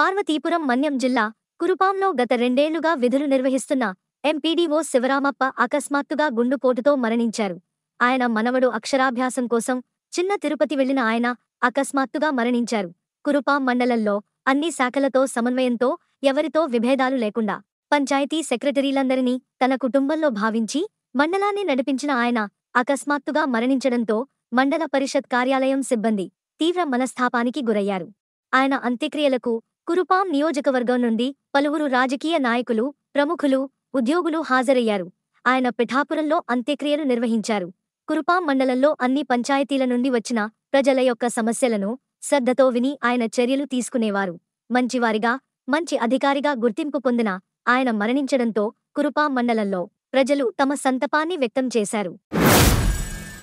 పార్వతీపురం మన్యం జిల్లా కురుపాంలో గత రెండేళ్లుగా విధులు నిర్వహిస్తున్న ఎంపీడీఓ శివరామప్ప అకస్మాత్తుగా గుండుపోటుతో మరణించారు ఆయన మనవడు అక్షరాభ్యాసం కోసం చిన్న తిరుపతి వెళ్లిన ఆయన అకస్మాత్తుగా మరణించారు కురుపాం మండలంలో అన్ని శాఖలతో సమన్వయంతో ఎవరితో విభేదాలు లేకుండా పంచాయతీ సెక్రటరీలందరినీ తన కుటుంబంలో భావించి మండలాన్ని నడిపించిన ఆయన అకస్మాత్తుగా మరణించడంతో మండల పరిషత్ కార్యాలయం సిబ్బంది తీవ్ర మనస్థాపానికి గురయ్యారు ఆయన అంత్యక్రియలకు కురుపాం నియోజకవర్గం నుండి పలువురు రాజకీయ నాయకులు ప్రముఖులు ఉద్యోగులు హాజరయ్యారు ఆయన పిఠాపురంలో అంత్యక్రియలు నిర్వహించారు కురుపాం మండలంలో అన్ని పంచాయతీల నుండి వచ్చిన ప్రజల యొక్క సమస్యలను శ్రద్ధతో విని ఆయన చర్యలు తీసుకునేవారు మంచివారిగా మంచి అధికారిగా గుర్తింపు పొందిన ఆయన మరణించడంతో కురుపాం మండలంలో ప్రజలు తమ సంతపాన్ని వ్యక్తం చేశారు